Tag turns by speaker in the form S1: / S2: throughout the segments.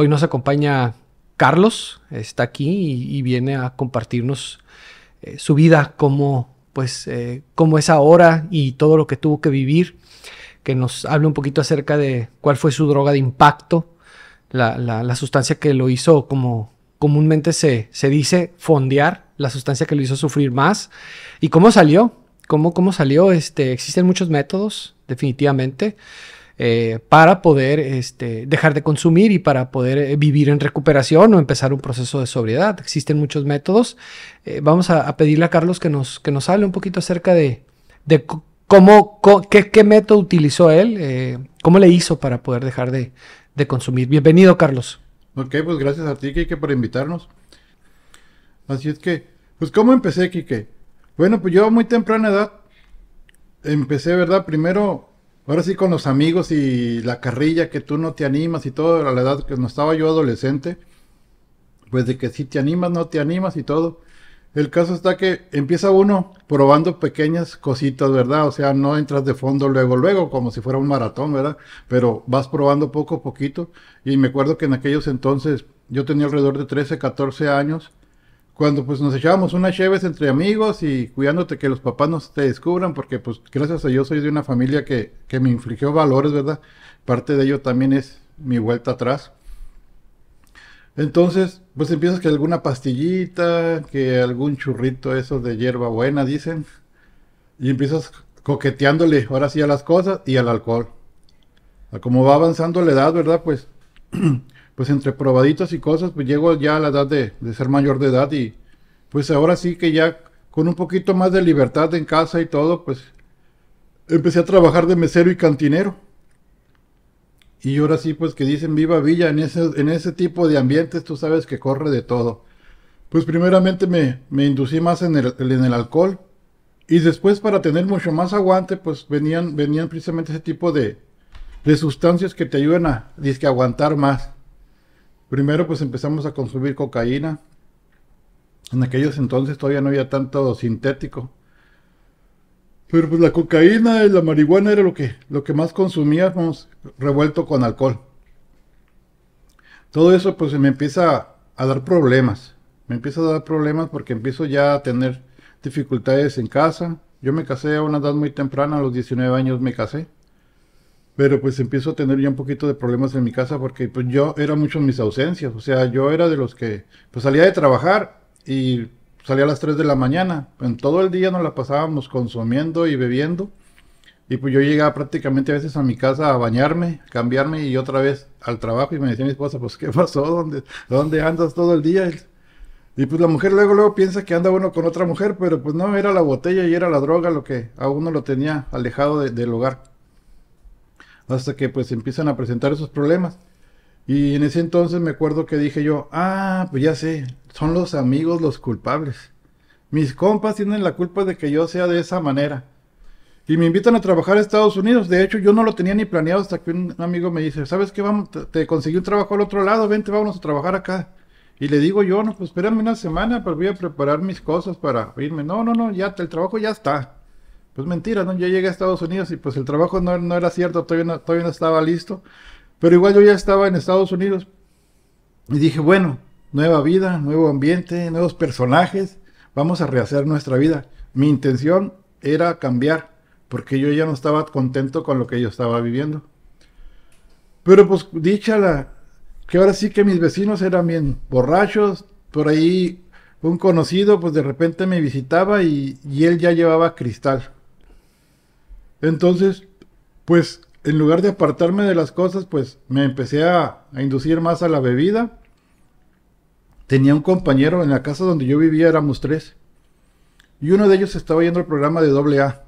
S1: Hoy nos acompaña Carlos, está aquí y, viene a compartirnos eh, su vida, cómo, pues, eh, es ahora y todo lo que tuvo que vivir. Que nos hable un poquito acerca de cuál fue su droga de impacto, la, sustancia que lo hizo, como comúnmente se, se dice, fondear, la sustancia que lo hizo sufrir más y cómo salió. ¿Cómo, cómo salió? Este, existen muchos métodos, definitivamente. Eh, para poder este, dejar de consumir y para poder eh, vivir en recuperación o empezar un proceso de sobriedad. Existen muchos métodos. Eh, vamos a, pedirle a Carlos que nos, que nos hable un poquito acerca de, cómo, qué, método utilizó él, cómo le hizo para poder dejar de, de consumir. Bienvenido, Carlos.
S2: Ok, pues gracias a ti, Kike, por invitarnos. Así es que, pues ¿cómo empecé, Kike? Bueno, pues yo a muy temprana edad empecé, ¿verdad? Primero Ahora sí, con los amigos y la carrilla que tú no te animas y todo, a la edad que no estaba yo adolescente, pues de que si te animas, no te animas y todo. El caso está que empieza uno probando pequeñas cositas, ¿verdad? O sea, no entras de fondo luego, luego, como si fuera un maratón, ¿verdad? Pero vas probando poco a poquito. Y me acuerdo que en aquellos entonces yo tenía alrededor de 13, 14 años cuando pues nos echábamos unas cheves entre amigos y cuidándote que los papás no te descubran, porque pues gracias a Dios soy de una familia que, me infligió valores, ¿verdad? Parte de ello también es mi vuelta atrás. Entonces, pues empiezas que alguna pastillita, que algún churrito eso de hierba buena, dicen, y empiezas coqueteándole ahora sí a las cosas y al alcohol. A como va avanzando la edad, ¿verdad? Pues pues entre probaditos y cosas, pues llego ya a la edad de, ser mayor de edad y pues ahora sí que ya con un poquito más de libertad en casa y todo, pues empecé a trabajar de mesero y cantinero. Y ahora sí, pues que dicen viva Villa, en ese, en ese tipo de ambientes tú sabes que corre de todo. Pues primeramente me, me inducí más en el, alcohol y después para tener mucho más aguante, pues venían, venían precisamente ese tipo de, de sustancias que te ayudan a aguantar más. Primero pues empezamos a consumir cocaína. En aquellos entonces todavía no había tanto sintético. Pero pues la cocaína y la marihuana era lo que, lo que más consumíamos revuelto con alcohol. Todo eso pues me empieza a dar problemas. Me empieza a dar problemas porque empiezo ya a tener dificultades en casa. Yo me casé a una edad muy temprana, a los 19 años me casé pero pues empiezo a tener ya un poquito de problemas en mi casa porque pues yo era mucho en mis ausencias, o sea, yo era de los que pues, salía de trabajar y salía a las 3 de la mañana, en todo el día nos la pasábamos consumiendo y bebiendo y pues yo llegaba prácticamente a veces a mi casa a bañarme, cambiarme y otra vez al trabajo y me decía mi esposa, pues ¿qué pasó? ¿Dónde, dónde andas todo el día? Y pues la mujer luego luego piensa que anda bueno con otra mujer, pero pues no, era la botella y era la droga lo que a uno lo tenía alejado del hogar hasta que pues empiezan a presentar esos problemas. Y en ese entonces me acuerdo que dije yo, ah, pues ya sé, son los amigos los culpables. Mis compas tienen la culpa de que yo sea de esa manera. Y me invitan a trabajar a Estados Unidos. De hecho, yo no lo tenía ni planeado hasta que un amigo me dice, ¿sabes qué? Vamos, te conseguí un trabajo al otro lado, vente, vamos a trabajar acá. Y le digo yo, no, pues espérame una semana, pues voy a preparar mis cosas para irme. No, no, no, ya el trabajo ya está. Pues mentira, ¿no? Yo llegué a Estados Unidos y pues el trabajo no, era cierto, todavía no, todavía no estaba listo. Pero igual yo ya estaba en Estados Unidos. Y dije, bueno, nueva vida, nuevo ambiente, nuevos personajes. Vamos a rehacer nuestra vida. Mi intención era cambiar, porque yo ya no estaba contento con lo que yo estaba viviendo. Pero pues dicha la que ahora sí que mis vecinos eran bien borrachos, por ahí un conocido pues de repente me visitaba y, y él ya llevaba cristal. Entonces, pues en lugar de apartarme de las cosas, pues me empecé a, inducir más a la bebida. Tenía un compañero en la casa donde yo vivía, éramos tres. Y uno de ellos estaba yendo al programa de AA.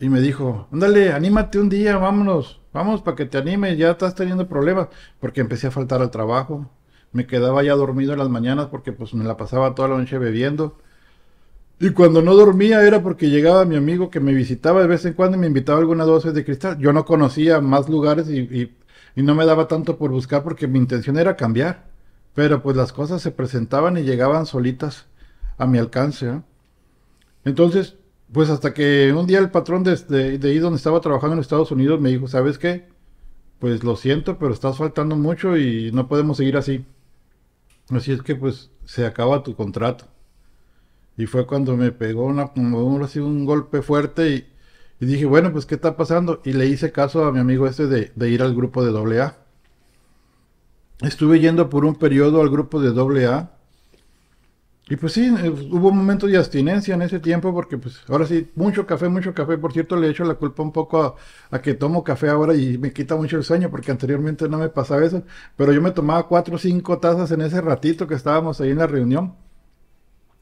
S2: Y me dijo, ándale, anímate un día, vámonos, vamos para que te anime. ya estás teniendo problemas. Porque empecé a faltar al trabajo, me quedaba ya dormido en las mañanas porque pues me la pasaba toda la noche bebiendo. Y cuando no dormía era porque llegaba mi amigo que me visitaba de vez en cuando y me invitaba alguna dosis de cristal. Yo no conocía más lugares y, no me daba tanto por buscar porque mi intención era cambiar. Pero pues las cosas se presentaban y llegaban solitas a mi alcance. Entonces, pues hasta que un día el patrón de, de, ahí donde estaba trabajando en Estados Unidos me dijo, ¿sabes qué? Pues lo siento, pero estás faltando mucho y no podemos seguir así. Así es que pues se acaba tu contrato. Y fue cuando me pegó un golpe fuerte y, dije, bueno, pues ¿qué está pasando? Y le hice caso a mi amigo este de, ir al grupo de AA. Estuve yendo por un periodo al grupo de AA. Y pues sí, eh, hubo un momento de abstinencia en ese tiempo porque pues ahora sí, mucho café, mucho café. Por cierto, le echo la culpa un poco a, a, que tomo café ahora y me quita mucho el sueño porque anteriormente no me pasaba eso. Pero yo me tomaba cuatro o cinco tazas en ese ratito que estábamos ahí en la reunión.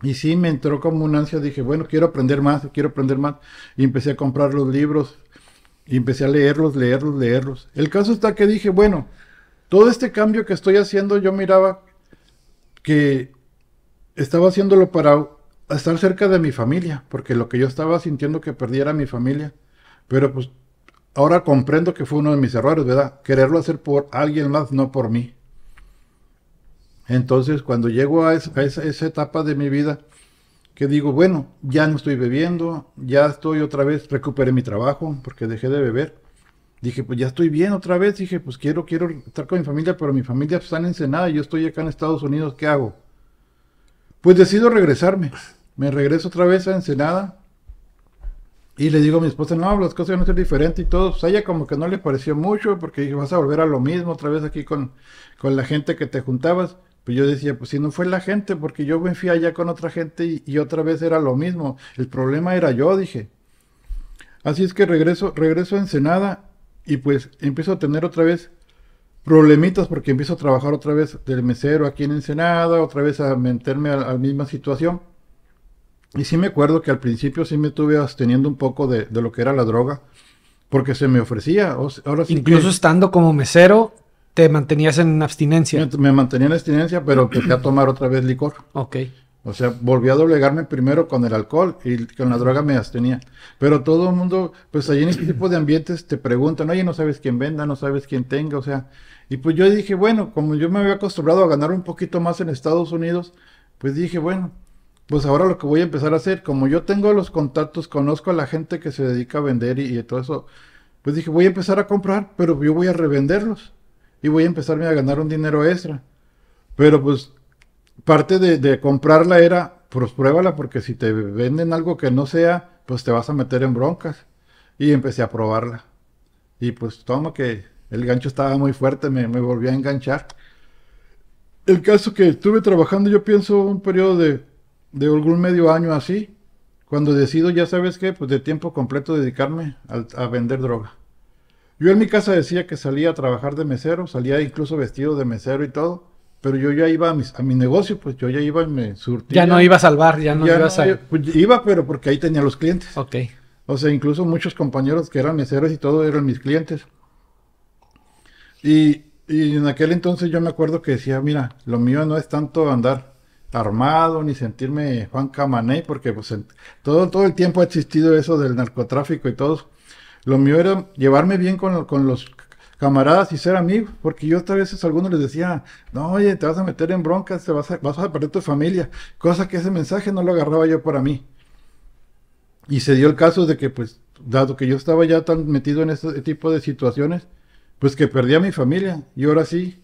S2: Y sí, me entró como un ansia, dije, bueno, quiero aprender más, quiero aprender más. Y empecé a comprar los libros, y empecé a leerlos, leerlos, leerlos. El caso está que dije, bueno, todo este cambio que estoy haciendo, yo miraba que estaba haciéndolo para estar cerca de mi familia, porque lo que yo estaba sintiendo que perdiera mi familia. Pero pues ahora comprendo que fue uno de mis errores, ¿verdad? Quererlo hacer por alguien más, no por mí. Entonces, cuando llego a, esa, etapa de mi vida, que digo, bueno, ya no estoy bebiendo, ya estoy otra vez, recuperé mi trabajo porque dejé de beber. Dije, pues ya estoy bien otra vez, dije, pues quiero, quiero estar con mi familia, pero mi familia está en Ensenada y yo estoy acá en Estados Unidos, ¿qué hago? Pues decido regresarme. Me regreso otra vez a Ensenada y le digo a mi esposa, no, las cosas van a ser diferentes y todo. O pues sea, ella como que no le pareció mucho porque dije, vas a volver a lo mismo otra vez aquí con, con la gente que te juntabas. Pues yo decía, pues si no fue la gente, porque yo me fui allá con otra gente y, otra vez era lo mismo. El problema era yo, dije. Así es que regreso, regreso a Ensenada y pues empiezo a tener otra vez problemitas porque empiezo a trabajar otra vez del mesero aquí en Ensenada, otra vez a meterme a, la misma situación. Y sí me acuerdo que al principio sí me estuve absteniendo un poco de, lo que era la droga, porque se me ofrecía. Incluso
S1: estando como mesero, ¿Te mantenías en
S2: abstinencia? Me, mantenía en abstinencia, pero empecé a tomar otra vez licor. Ok. O sea, volví a doblegarme primero con el alcohol y con la droga me abstenía. Pero todo el mundo, pues allí en este tipo de ambientes te preguntan, oye, no sabes quién venda, no sabes quién tenga, o sea. Y pues yo dije, bueno, como yo me había acostumbrado a ganar un poquito más en Estados Unidos, pues dije, bueno, pues ahora lo que voy a empezar a hacer, como yo tengo los contactos, conozco a la gente que se dedica a vender y, y todo eso, pues dije, voy a empezar a comprar, pero yo voy a revenderlos y voy a empezarme a ganar un dinero extra. Pero pues parte de, comprarla era, pues pruébala porque si te venden algo que no sea, pues te vas a meter en broncas. Y empecé a probarla. Y pues toma que el gancho estaba muy fuerte, me, volví a enganchar. El caso que estuve trabajando, yo pienso un periodo de, de algún medio año así, cuando decido, ya sabes qué, pues de tiempo completo dedicarme a, a vender droga. Yo en mi casa decía que salía a trabajar de mesero, salía incluso vestido de mesero y todo, pero yo ya iba a, mis, a mi negocio, pues yo ya iba y me surtía. Ya no iba
S1: a salvar, ya no iba ibas a... Pues,
S2: iba, pero porque ahí tenía los clientes. Ok. O sea, incluso muchos compañeros que eran meseros y todo eran mis clientes. Y, en aquel entonces yo me acuerdo que decía, mira, lo mío no es tanto andar armado ni sentirme Juan Camané, porque pues todo, todo el tiempo ha existido eso del narcotráfico y todo. Lo mío era llevarme bien con, los camaradas y ser amigo, porque yo a veces a algunos les decía, no, oye, te vas a meter en broncas, te vas a, vas a perder tu familia, cosa que ese mensaje no lo agarraba yo para mí. Y se dio el caso de que, pues, dado que yo estaba ya tan metido en ese tipo de situaciones, pues que perdí a mi familia. Y ahora sí,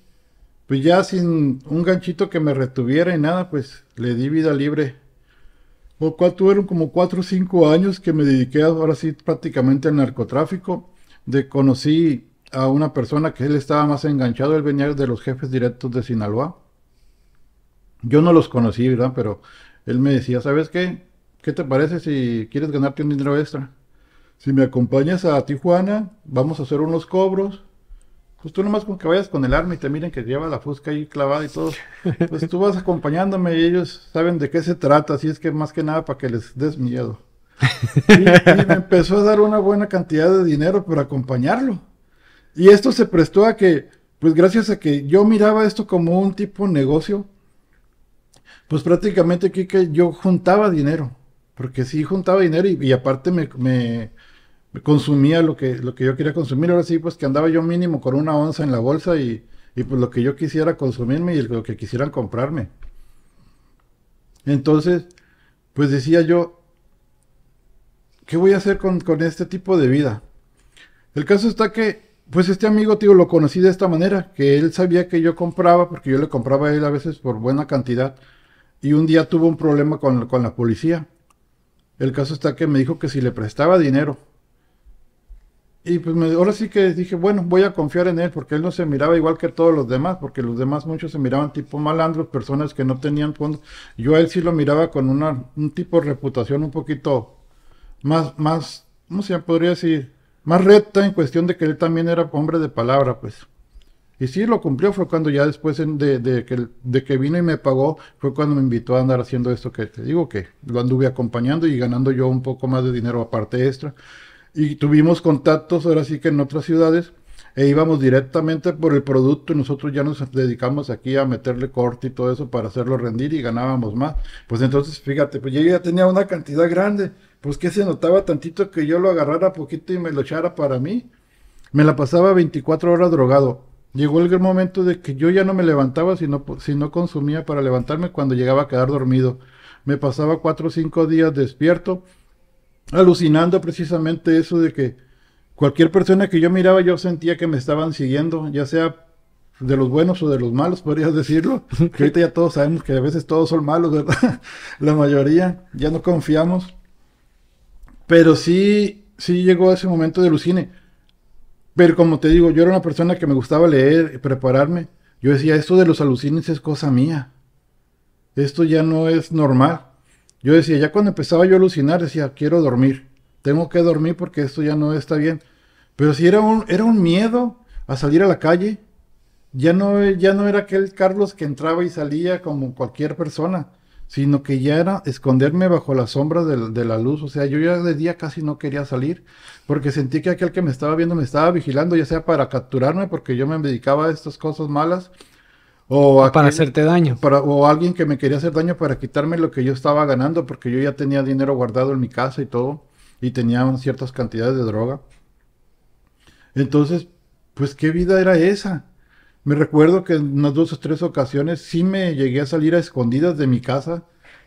S2: pues ya sin un ganchito que me retuviera y nada, pues le di vida libre por cual tuvieron como 4 o 5 años que me dediqué ahora sí prácticamente al narcotráfico. De, conocí a una persona que él estaba más enganchado, él venía de los jefes directos de Sinaloa. Yo no los conocí, ¿verdad? Pero él me decía, ¿sabes qué? ¿Qué te parece si quieres ganarte un dinero extra? Si me acompañas a Tijuana, vamos a hacer unos cobros, pues tú nomás con que vayas con el arma y te miren que lleva la fusca ahí clavada y todo, pues tú vas acompañándome y ellos saben de qué se trata, así es que más que nada para que les des miedo. Y, me empezó a dar una buena cantidad de dinero por acompañarlo. Y esto se prestó a que, pues gracias a que yo miraba esto como un tipo negocio, pues prácticamente aquí que yo juntaba dinero, porque sí juntaba dinero y, aparte me consumía lo que, lo que yo quería consumir. Ahora sí, pues que andaba yo mínimo con una onza en la bolsa y, pues lo que yo quisiera consumirme y lo que quisieran comprarme. Entonces, pues decía yo, ¿qué voy a hacer con, este tipo de vida? El caso está que, pues este amigo, tío, lo conocí de esta manera, que él sabía que yo compraba, porque yo le compraba a él a veces por buena cantidad, y un día tuvo un problema con, con la policía. El caso está que me dijo que si le prestaba dinero, y pues ahora sí que dije, bueno, voy a confiar en él, porque él no se miraba igual que todos los demás, porque los demás muchos se miraban tipo malandros, personas que no tenían fondos. Yo a él sí lo miraba con una, un tipo de reputación un poquito más, más, ¿cómo se podría decir? Más recta en cuestión de que él también era hombre de palabra, pues. Y sí lo cumplió, fue cuando ya después de, de, que, de que vino y me pagó, fue cuando me invitó a andar haciendo esto que te digo, que lo anduve acompañando y ganando yo un poco más de dinero aparte extra y tuvimos contactos ahora sí que en otras ciudades e íbamos directamente por el producto y nosotros ya nos dedicamos aquí a meterle corte y todo eso para hacerlo rendir y ganábamos más. Pues entonces, fíjate, pues yo ya tenía una cantidad grande, pues que se notaba tantito que yo lo agarrara poquito y me lo echara para mí. Me la pasaba 24 horas drogado. Llegó el momento de que yo ya no me levantaba sino si no consumía para levantarme cuando llegaba a quedar dormido. Me pasaba 4 o 5 días despierto alucinando precisamente eso de que cualquier persona que yo miraba yo sentía que me estaban siguiendo, ya sea de los buenos o de los malos, podrías decirlo. Que ahorita ya todos sabemos que a veces todos son malos, ¿verdad? La mayoría, ya no confiamos. Pero sí, sí llegó ese momento de alucine. Pero como te digo, yo era una persona que me gustaba leer y prepararme. Yo decía, esto de los alucines es cosa mía. Esto ya no es normal. Yo decía, ya cuando empezaba yo a alucinar, decía, quiero dormir, tengo que dormir porque esto ya no está bien. Pero si era un, era un miedo a salir a la calle, ya no, ya no era aquel Carlos que entraba y salía como cualquier persona, sino que ya era esconderme bajo la sombra de, de, la luz. O sea, yo ya de día casi no quería salir, porque sentí que aquel que me estaba viendo me estaba vigilando, ya sea para capturarme, porque yo me dedicaba a estas cosas malas, o, para hacerte daño. o alguien que me quería hacer daño para quitarme lo que yo estaba ganando, porque yo ya tenía dinero guardado en mi casa y todo, y tenía ciertas cantidades de droga. Entonces, pues, ¿qué vida era esa? Me recuerdo que en unas dos o tres ocasiones sí me llegué a salir a escondidas de mi casa.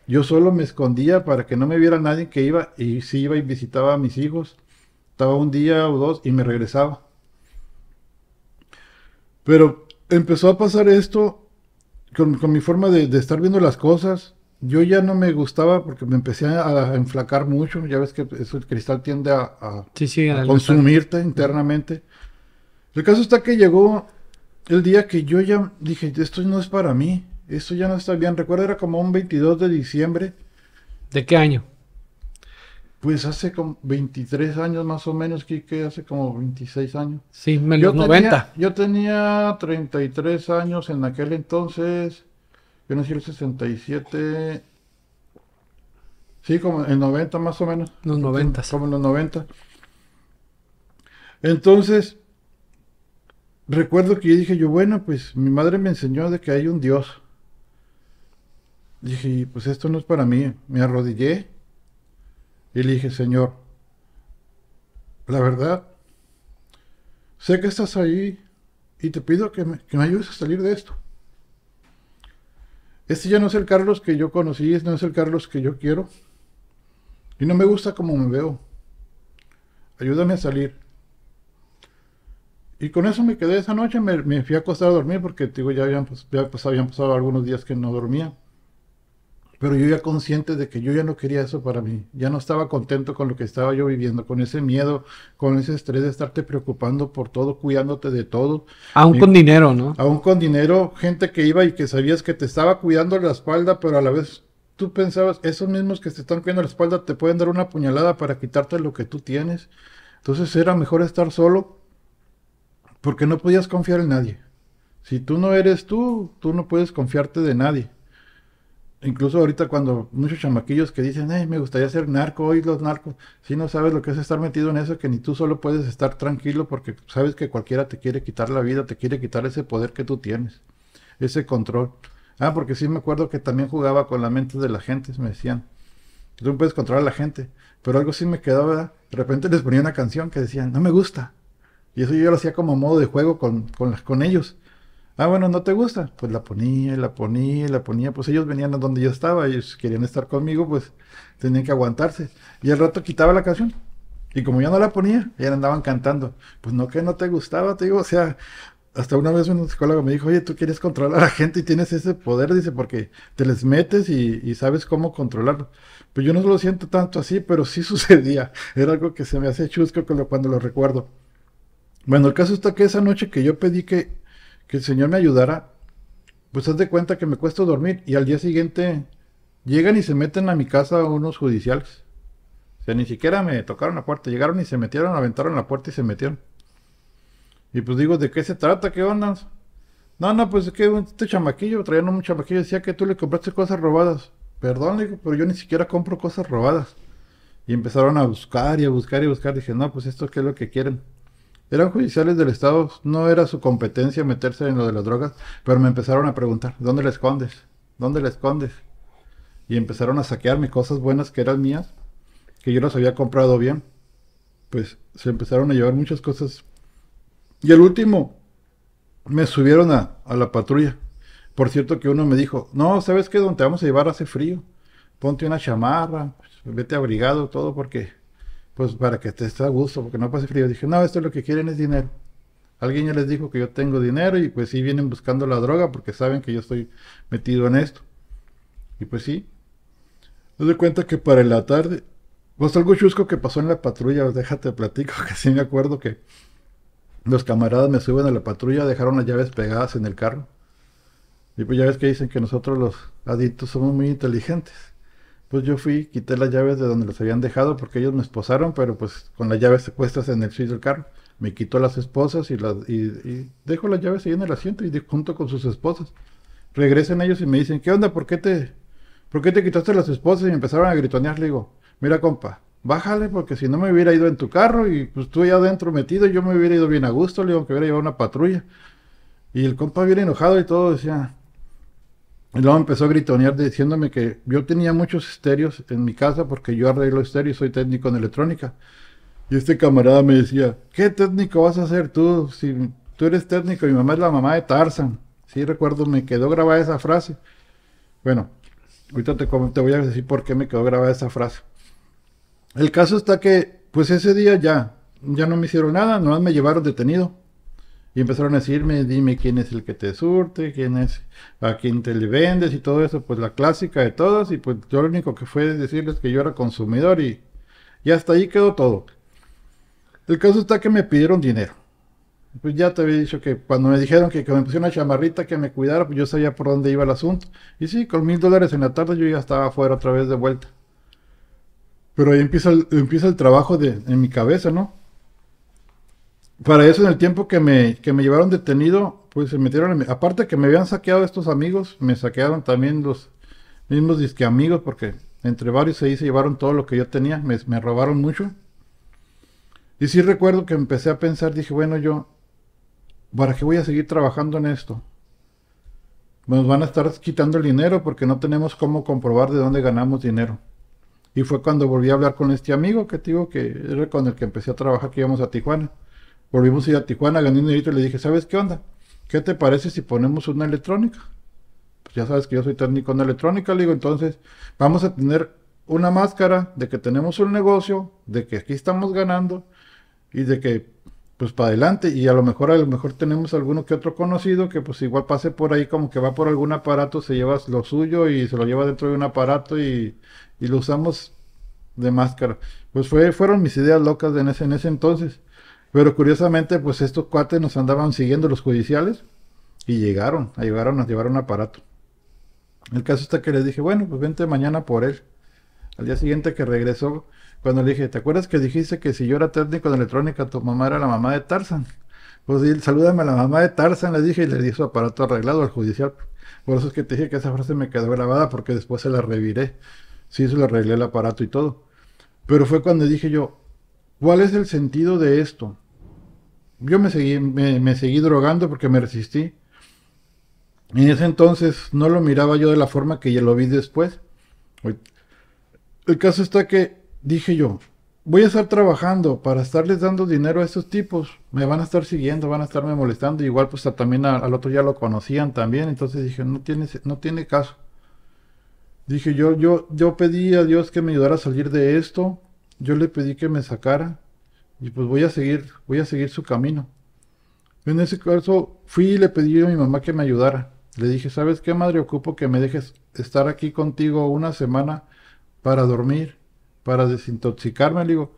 S2: Yo solo me escondía para que no me viera nadie que iba, y sí iba y visitaba a mis hijos. Estaba un día o dos y me regresaba. Pero empezó a pasar esto con, mi forma de, estar viendo las cosas. Yo ya no me gustaba porque me empecé a, enflacar mucho. Ya ves que el cristal tiende a,
S1: consumirte
S2: internamente. El caso está que llegó el día que yo ya dije, esto no es para mí, esto ya no está bien. Recuerdo era como un 22 de diciembre. ¿De qué año? Pues hace como 23 años más o menos, Kike, hace como 26 años.
S1: Sí, me yo 90. Tenía,
S2: yo tenía 33 años en aquel entonces, yo nací en el 67, sí, como en 90 más o menos. Los 90. Como en los 90. Entonces, recuerdo que yo dije yo, bueno, pues mi madre me enseñó de que hay un Dios. Dije, pues esto no es para mí. Me arrodillé y le dije, Señor, la verdad, sé que estás ahí y te pido que me, ayudes a salir de esto. Este ya no es el Carlos que yo conocí, este no es el Carlos que yo quiero. Y no me gusta como me veo. Ayúdame a salir. Y con eso me quedé esa noche, me, fui a acostar a dormir porque digo, ya habían, pues, pues, habían pasado algunos días que no dormía pero yo ya consciente de que yo ya no quería eso para mí, ya no estaba contento con lo que estaba yo viviendo, con ese miedo, con ese estrés de estarte preocupando por todo, cuidándote de todo. Aún con dinero, ¿no? Aún con dinero, gente que iba y que sabías que te estaba cuidando la espalda, pero a la vez tú pensabas, esos mismos que te están cuidando la espalda te pueden dar una puñalada para quitarte lo que tú tienes. Entonces era mejor estar solo porque no podías confiar en nadie. Si tú no eres tú, tú no puedes confiarte de nadie incluso ahorita cuando muchos chamaquillos que dicen, me gustaría ser narco, hoy los narcos, si no sabes lo que es estar metido en eso, que ni tú solo puedes estar tranquilo porque sabes que cualquiera te quiere quitar la vida, te quiere quitar ese poder que tú tienes, ese control. Ah, porque sí me acuerdo que también jugaba con la mente de la gente, me decían, tú no puedes controlar a la gente, pero algo sí me quedaba, de repente les ponía una canción que decían, no me gusta. Y eso yo lo hacía como modo de juego con, con, con ellos. Ah, bueno, ¿no te gusta? Pues la ponía, la ponía, la ponía. Pues ellos venían a donde yo estaba, ellos querían estar conmigo, pues tenían que aguantarse. Y al rato quitaba la canción. Y como yo no la ponía, ya andaban cantando. Pues no, que no te gustaba, te digo, o sea, hasta una vez un psicólogo me dijo, oye, tú quieres controlar a la gente y tienes ese poder, dice, porque te les metes y, sabes cómo controlarlo. Pues yo no lo siento tanto así, pero sí sucedía. Era algo que se me hace chusco cuando lo recuerdo. Bueno, el caso está que esa noche que yo pedí que que el Señor me ayudara, pues haz de cuenta que me cuesta dormir y al día siguiente llegan y se meten a mi casa unos judiciales. O sea, ni siquiera me tocaron la puerta, llegaron y se metieron, aventaron la puerta y se metieron. Y pues digo, ¿de qué se trata? ¿Qué onda? No, no, pues es que este chamaquillo, traían un chamaquillo, decía que tú le compraste cosas robadas. Perdón, digo, pero yo ni siquiera compro cosas robadas. Y empezaron a buscar y a buscar y a buscar. Dije, no, pues esto qué es lo que quieren eran judiciales del Estado, no era su competencia meterse en lo de las drogas, pero me empezaron a preguntar, ¿dónde la escondes? ¿Dónde la escondes? Y empezaron a saquearme cosas buenas que eran mías, que yo las había comprado bien. Pues se empezaron a llevar muchas cosas. Y el último, me subieron a, la patrulla. Por cierto que uno me dijo, no, ¿sabes qué? Donde te vamos a llevar hace frío. Ponte una chamarra, vete abrigado, todo, porque pues para que te esté a gusto, porque no pase frío. Dije, no, esto es lo que quieren es dinero. Alguien ya les dijo que yo tengo dinero y pues sí vienen buscando la droga porque saben que yo estoy metido en esto. Y pues sí. Me doy cuenta que para la tarde, pues algo chusco que pasó en la patrulla, déjate platico, que sí me acuerdo que los camaradas me suben a la patrulla, dejaron las llaves pegadas en el carro. Y pues ya ves que dicen que nosotros los adictos somos muy inteligentes pues yo fui, quité las llaves de donde los habían dejado porque ellos me esposaron, pero pues con las llaves puestas en el suite del carro. Me quitó las esposas y, las, y, dejo las llaves ahí en el asiento y junto con sus esposas. Regresan ellos y me dicen, ¿qué onda? ¿Por qué te, por qué te quitaste las esposas? Y me empezaron a gritonear. Le digo, mira compa, bájale porque si no me hubiera ido en tu carro y pues tú ya adentro metido, yo me hubiera ido bien a gusto, le digo que hubiera llevado una patrulla. Y el compa viene enojado y todo decía, y luego empezó a gritonear diciéndome que yo tenía muchos estéreos en mi casa porque yo arreglo estéreos, soy técnico en electrónica. Y este camarada me decía, ¿qué técnico vas a hacer tú? Si tú eres técnico, mi mamá es la mamá de Tarzan. Sí, recuerdo, me quedó grabada esa frase. Bueno, ahorita te, te voy a decir por qué me quedó grabada esa frase. El caso está que, pues ese día ya, ya no me hicieron nada, nomás me llevaron detenido. Y empezaron a decirme, dime quién es el que te surte, quién es, a quién te le vendes y todo eso, pues la clásica de todas Y pues yo lo único que fue decirles que yo era consumidor y, hasta ahí quedó todo. El caso está que me pidieron dinero. Pues ya te había dicho que cuando me dijeron que, me pusieron una chamarrita que me cuidara, pues yo sabía por dónde iba el asunto. Y sí, con mil dólares en la tarde yo ya estaba afuera otra vez de vuelta. Pero ahí empieza el, empieza el trabajo de, en mi cabeza, ¿no? para eso, en el tiempo que me, que me llevaron detenido, pues se metieron. Aparte que me habían saqueado estos amigos, me saquearon también los mismos disque amigos, porque entre varios se se llevaron todo lo que yo tenía, me, me robaron mucho. Y sí recuerdo que empecé a pensar, dije, bueno, yo, ¿para qué voy a seguir trabajando en esto? Nos van a estar quitando el dinero porque no tenemos cómo comprobar de dónde ganamos dinero. Y fue cuando volví a hablar con este amigo que te digo que era con el que empecé a trabajar que íbamos a Tijuana. Volvimos a ir a Tijuana, ganando un dinerito y le dije, ¿sabes qué onda? ¿Qué te parece si ponemos una electrónica? Pues ya sabes que yo soy técnico en electrónica, le digo, entonces vamos a tener una máscara de que tenemos un negocio, de que aquí estamos ganando y de que pues para adelante y a lo mejor a lo mejor tenemos alguno que otro conocido que pues igual pase por ahí como que va por algún aparato, se lleva lo suyo y se lo lleva dentro de un aparato y, y lo usamos de máscara. Pues fue, fueron mis ideas locas en ese, en ese entonces. Pero curiosamente, pues estos cuates nos andaban siguiendo los judiciales y llegaron, llegaron a llevar un aparato. El caso está que les dije, bueno, pues vente mañana por él. Al día siguiente que regresó, cuando le dije, ¿te acuerdas que dijiste que si yo era técnico de electrónica, tu mamá era la mamá de Tarzan? Pues sí, salúdame a la mamá de Tarzan, le dije, y le di su aparato arreglado al judicial. Por eso es que te dije que esa frase me quedó grabada, porque después se la reviré. Sí, se le arreglé el aparato y todo. Pero fue cuando dije yo, ¿Cuál es el sentido de esto? Yo me seguí, me, seguí drogando porque me resistí. En ese entonces no lo miraba yo de la forma que ya lo vi después. El caso está que dije yo, voy a estar trabajando para estarles dando dinero a estos tipos. Me van a estar siguiendo, van a estarme molestando. Igual pues también al otro ya lo conocían también. Entonces dije, no tiene, no tiene caso. Dije yo, yo, yo pedí a Dios que me ayudara a salir de esto yo le pedí que me sacara y pues voy a seguir, voy a seguir su camino. En ese caso fui y le pedí a mi mamá que me ayudara. Le dije, ¿sabes qué madre? Ocupo que me dejes estar aquí contigo una semana para dormir, para desintoxicarme. Le digo,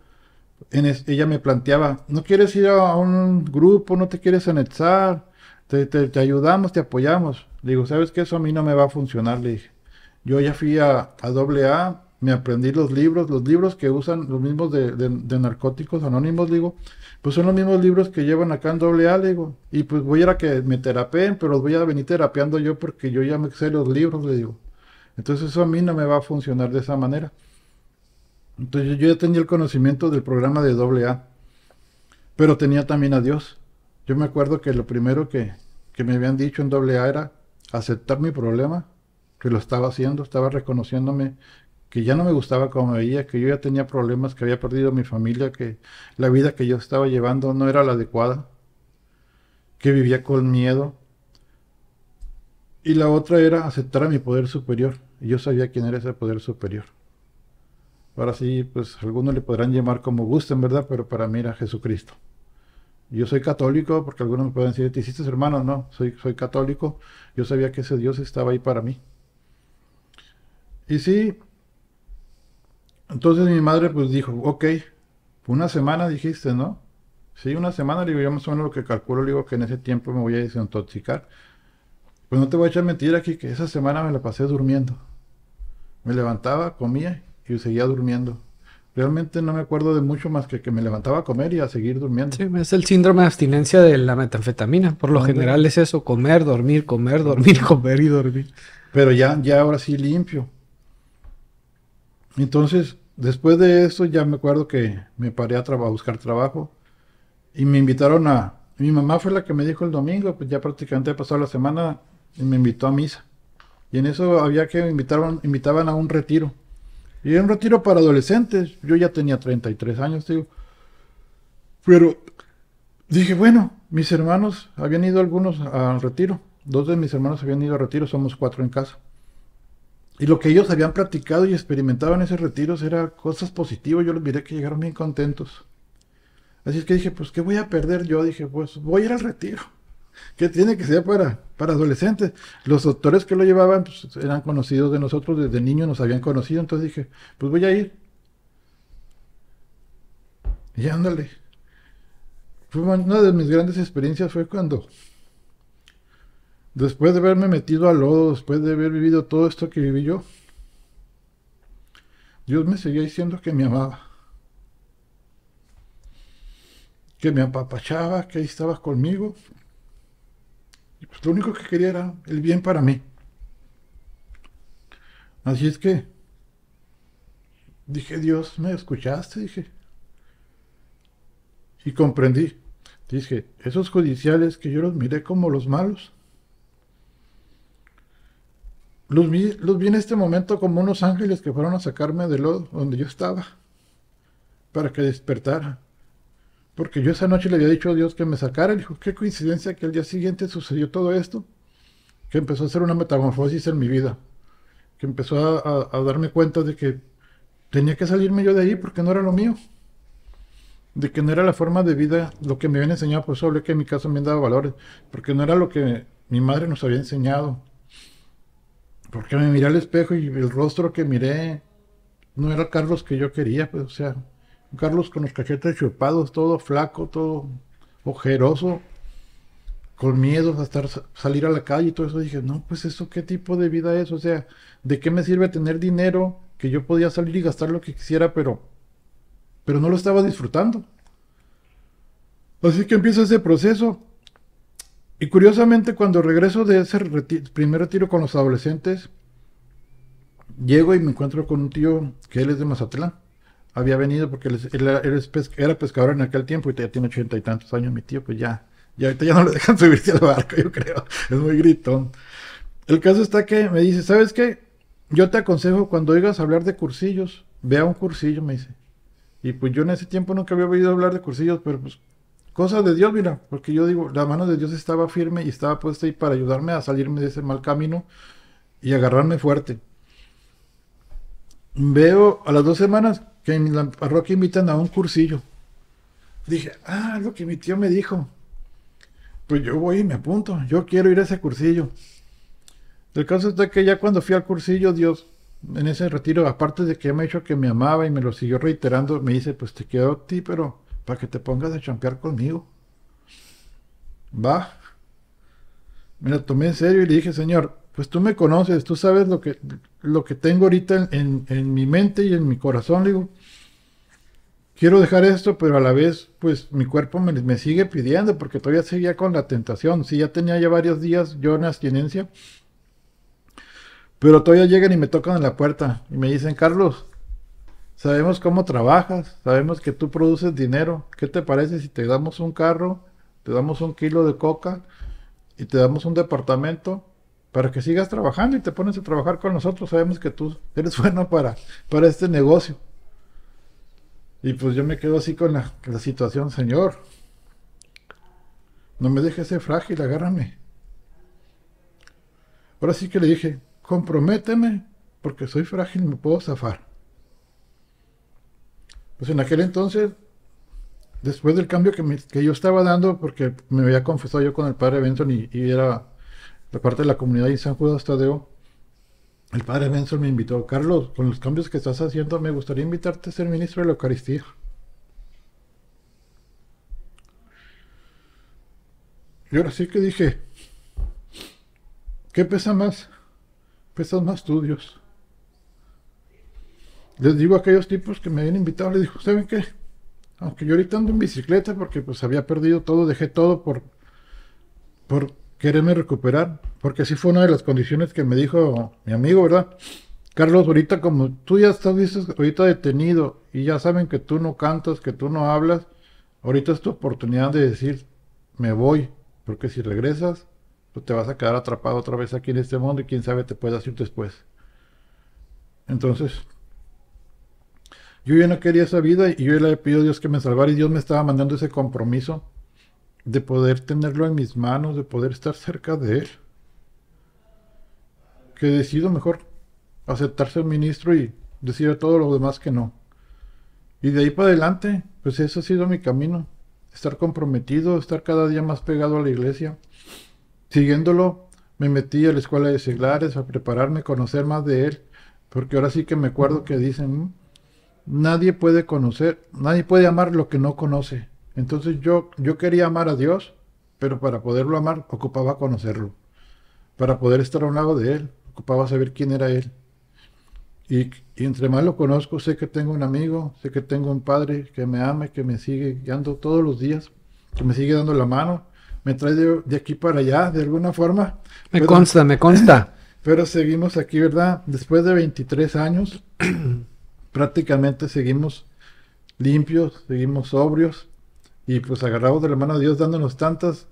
S2: ella me planteaba, ¿no quieres ir a un grupo? ¿No te quieres anexar? Te, ayudamos, te apoyamos. Le digo, ¿sabes qué? Eso a mí no me va a funcionar, le dije. Yo ya fui a AA, me aprendí los libros, los libros que usan los mismos de, narcóticos anónimos, digo, pues son los mismos libros que llevan acá en doble A, digo, y pues voy a ir a que me terapeen, pero los voy a venir terapeando yo porque yo ya me sé los libros, le digo. Entonces eso a mí no me va a funcionar de esa manera. Entonces yo ya tenía el conocimiento del programa de doble A, pero tenía también a Dios. Yo me acuerdo que lo primero que, que me habían dicho en doble A era aceptar mi problema, que lo estaba haciendo, estaba reconociéndome que ya no me gustaba como me veía, que yo ya tenía problemas, que había perdido mi familia, que la vida que yo estaba llevando no era la adecuada, que vivía con miedo. Y la otra era aceptar a mi poder superior. Y yo sabía quién era ese poder superior. Ahora sí, pues algunos le podrán llamar como gusten, ¿verdad? Pero para mí era Jesucristo. Yo soy católico, porque algunos me pueden decir, ¿te hiciste hermano? No, soy, soy católico. Yo sabía que ese Dios estaba ahí para mí. Y sí, entonces mi madre pues dijo, ok, una semana dijiste, ¿no? Sí, una semana, digo, yo más o menos lo que calculo, digo que en ese tiempo me voy a desintoxicar. Pues no te voy a echar mentira aquí, que esa semana me la pasé durmiendo. Me levantaba, comía y seguía durmiendo. Realmente no me acuerdo de mucho más que que me levantaba a comer y a seguir durmiendo. Sí, es
S1: el síndrome de abstinencia de la metanfetamina. Por lo general es eso, comer, dormir, comer, dormir, comer y dormir. Pero ya, ya ahora sí limpio. Entonces,
S2: después de eso ya me acuerdo que me paré a, buscar trabajo y me invitaron a... Mi mamá fue la que me dijo el domingo, pues ya prácticamente ha pasado la semana y me invitó a misa. Y en eso había que me invitaban a un retiro. Y era un retiro para adolescentes. Yo ya tenía 33 años, digo. Pero dije, bueno, mis hermanos habían ido algunos al retiro. Dos de mis hermanos habían ido al retiro, somos cuatro en casa. Y lo que ellos habían practicado y experimentado en ese retiros era cosas positivas. Yo los miré que llegaron bien contentos. Así es que dije, pues, ¿qué voy a perder? Yo dije, pues, voy a ir al retiro. ¿Qué tiene que ser para, para adolescentes? Los doctores que lo llevaban pues, eran conocidos de nosotros, desde niños nos habían conocido. Entonces dije, pues voy a ir. Y ándale. una de mis grandes experiencias fue cuando después de haberme metido al lodo, después de haber vivido todo esto que viví yo, Dios me seguía diciendo que me amaba, que me apapachaba, que ahí estaba conmigo. Pues, lo único que quería era el bien para mí. Así es que dije, Dios, ¿me escuchaste? Dije. Y comprendí. Dije, esos judiciales que yo los miré como los malos, los vi, los vi en este momento como unos ángeles que fueron a sacarme de lodo donde yo estaba para que despertara. Porque yo esa noche le había dicho a Dios que me sacara. Dijo, qué coincidencia que al día siguiente sucedió todo esto. Que empezó a hacer una metamorfosis en mi vida. Que empezó a, darme cuenta de que tenía que salirme yo de ahí porque no era lo mío. De que no era la forma de vida, lo que me habían enseñado, por eso hablé que en mi caso me han dado valores. Porque no era lo que mi madre nos había enseñado porque me miré al espejo y el rostro que miré no era Carlos que yo quería, pues, o sea, Carlos con los cachetes chupados, todo flaco, todo ojeroso, con miedos a estar, salir a la calle y todo eso. Dije, no, pues eso, ¿qué tipo de vida es? O sea, ¿de qué me sirve tener dinero que yo podía salir y gastar lo que quisiera, pero, pero no lo estaba disfrutando? Así que empieza ese proceso y curiosamente, cuando regreso de ese primer retiro con los adolescentes, llego y me encuentro con un tío que él es de Mazatlán. Había venido porque él, era pescador en aquel tiempo y ya tiene ochenta y tantos años. Mi tío, pues ya, ya ya no le dejan subirse al barco, yo creo. Es muy gritón. El caso está que me dice, ¿sabes qué? Yo te aconsejo cuando oigas hablar de cursillos, vea un cursillo, me dice. Y pues yo en ese tiempo nunca había oído hablar de cursillos, pero pues Cosas de Dios, mira, porque yo digo, la mano de Dios estaba firme y estaba puesta ahí para ayudarme a salirme de ese mal camino y agarrarme fuerte. Veo a las dos semanas que en la parroquia invitan a un cursillo. Dije, ah, lo que mi tío me dijo. Pues yo voy y me apunto, yo quiero ir a ese cursillo. El caso está que ya cuando fui al cursillo, Dios, en ese retiro, aparte de que me ha hecho que me amaba y me lo siguió reiterando, me dice, pues te quedo a ti, pero que te pongas a champear conmigo. Va. Me la tomé en serio y le dije, Señor, pues tú me conoces, tú sabes lo que, lo que tengo ahorita en, mi mente y en mi corazón. Le digo, quiero dejar esto, pero a la vez, pues mi cuerpo me, me, sigue pidiendo, porque todavía seguía con la tentación. Sí, ya tenía ya varios días yo en abstinencia, pero todavía llegan y me tocan en la puerta y me dicen, Carlos, sabemos cómo trabajas, sabemos que tú produces dinero. ¿Qué te parece si te damos un carro, te damos un kilo de coca y te damos un departamento para que sigas trabajando y te pones a trabajar con nosotros? Sabemos que tú eres bueno para, para este negocio. Y pues yo me quedo así con la, situación, señor. No me dejes ser frágil, agárrame. Ahora sí que le dije, comprométeme, porque soy frágil, me puedo zafar pues en aquel entonces, después del cambio que, yo estaba dando, porque me había confesado yo con el padre Benson y, era la parte de la comunidad de San Judas Tadeo, el padre Benson me invitó, Carlos, con los cambios que estás haciendo, me gustaría invitarte a ser ministro de la Eucaristía. Y ahora sí que dije, ¿qué pesa más? pesas más estudios les digo a aquellos tipos que me habían invitado, les dijo, ¿saben qué? Aunque yo ahorita ando en bicicleta porque pues había perdido todo, dejé todo por, por quererme recuperar, porque así fue una de las condiciones que me dijo mi amigo, ¿verdad? Carlos, ahorita como tú ya estás ahorita detenido y ya saben que tú no cantas, que tú no hablas, ahorita es tu oportunidad de decir, me voy, porque si regresas, pues te vas a quedar atrapado otra vez aquí en este mundo y quién sabe te pueda ir después. Entonces, yo ya no quería esa vida y yo le pido a Dios que me salvara y Dios me estaba mandando ese compromiso de poder tenerlo en mis manos, de poder estar cerca de Él. Que decido mejor aceptarse el ministro y decir a todos los demás que no. Y de ahí para adelante, pues eso ha sido mi camino. Estar comprometido, estar cada día más pegado a la iglesia. Siguiéndolo, me metí a la escuela de seglares a prepararme, conocer más de Él. Porque ahora sí que me acuerdo que dicen, nadie puede conocer, nadie puede amar lo que no conoce. Entonces yo, yo quería amar a Dios, pero para poderlo amar ocupaba conocerlo. Para poder estar a un lado de Él, ocupaba saber quién era Él. Y, entre más lo conozco, sé que tengo un amigo, sé que tengo un padre que me ama, que me sigue guiando todos los días, que me sigue dando la mano, me trae de, aquí para allá, de alguna forma.
S1: Me consta, me consta.
S2: Pero seguimos aquí, ¿verdad? Después de 23 años. prácticamente seguimos limpios, seguimos sobrios y pues agarrados de la mano a Dios dándonos tantas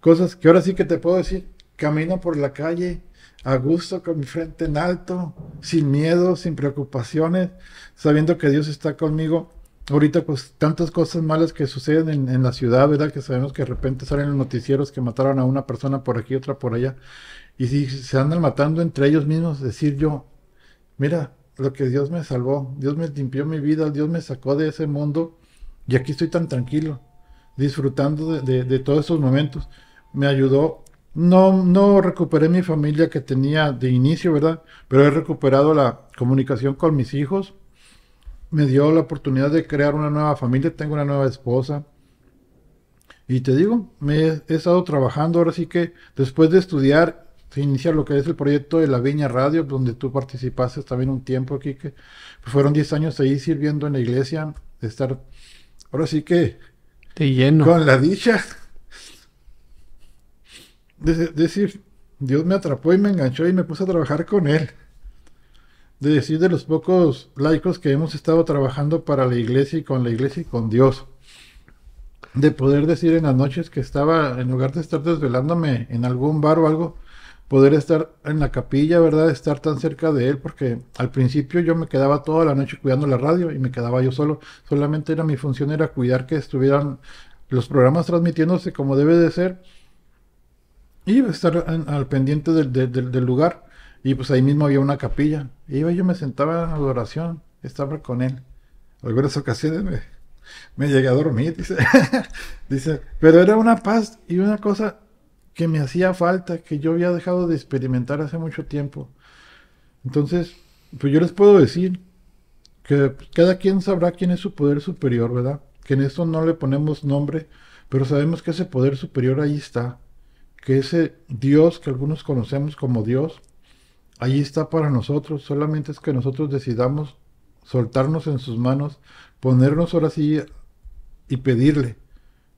S2: cosas que ahora sí que te puedo decir, camino por la calle a gusto, con mi frente en alto, sin miedo, sin preocupaciones, sabiendo que Dios está conmigo. Ahorita pues tantas cosas malas que suceden en, en la ciudad, ¿verdad? Que sabemos que de repente salen los noticieros que mataron a una persona por aquí, otra por allá. Y si se andan matando entre ellos mismos, decir yo, mira, lo que Dios me salvó, Dios me limpió mi vida, Dios me sacó de ese mundo y aquí estoy tan tranquilo, disfrutando de, todos esos momentos. Me ayudó, no, no recuperé mi familia que tenía de inicio, ¿verdad? Pero he recuperado la comunicación con mis hijos, me dio la oportunidad de crear una nueva familia, tengo una nueva esposa. Y te digo, me he, he estado trabajando ahora sí que después de estudiar se inicia lo que es el proyecto de la Viña Radio, donde tú participaste también un tiempo aquí, que pues fueron 10 años ahí sirviendo en la iglesia, de estar, ahora sí que... Te lleno. Con la dicha. De, de decir, Dios me atrapó y me enganchó y me puse a trabajar con él. De decir de los pocos laicos que hemos estado trabajando para la iglesia y con la iglesia y con Dios de poder decir en las noches que estaba, en lugar de estar desvelándome en algún bar o algo, poder estar en la capilla, ¿verdad? Estar tan cerca de él, porque al principio yo me quedaba toda la noche cuidando la radio y me quedaba yo solo. Solamente era mi función era cuidar que estuvieran los programas transmitiéndose como debe de ser y estar al pendiente del, lugar. Y pues ahí mismo había una capilla. Iba yo me sentaba en adoración, estaba con él. Algunas ocasiones me, me llegué a dormir, dice. dice, pero era una paz y una cosa que me hacía falta, que yo había dejado de experimentar hace mucho tiempo. Entonces, pues yo les puedo decir que cada quien sabrá quién es su poder superior, ¿verdad? Que en esto no le ponemos nombre, pero sabemos que ese poder superior ahí está, que ese Dios que algunos conocemos como Dios, ahí está para nosotros, solamente es que nosotros decidamos soltarnos en sus manos, ponernos ahora sí y pedirle.